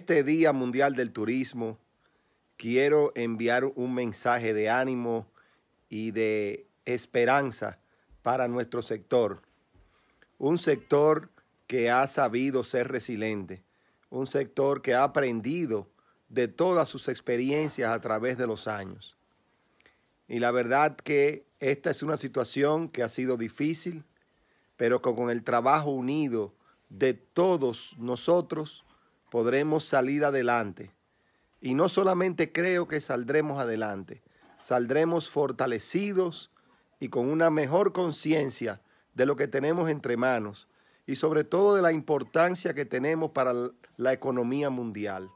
Este Día Mundial del Turismo quiero enviar un mensaje de ánimo y de esperanza para nuestro sector. Un sector que ha sabido ser resiliente, un sector que ha aprendido de todas sus experiencias a través de los años. Y la verdad que esta es una situación que ha sido difícil, pero con el trabajo unido de todos nosotros, podremos salir adelante. Y no solamente creo que saldremos adelante, saldremos fortalecidos y con una mejor conciencia de lo que tenemos entre manos y sobre todo de la importancia que tenemos para la economía mundial.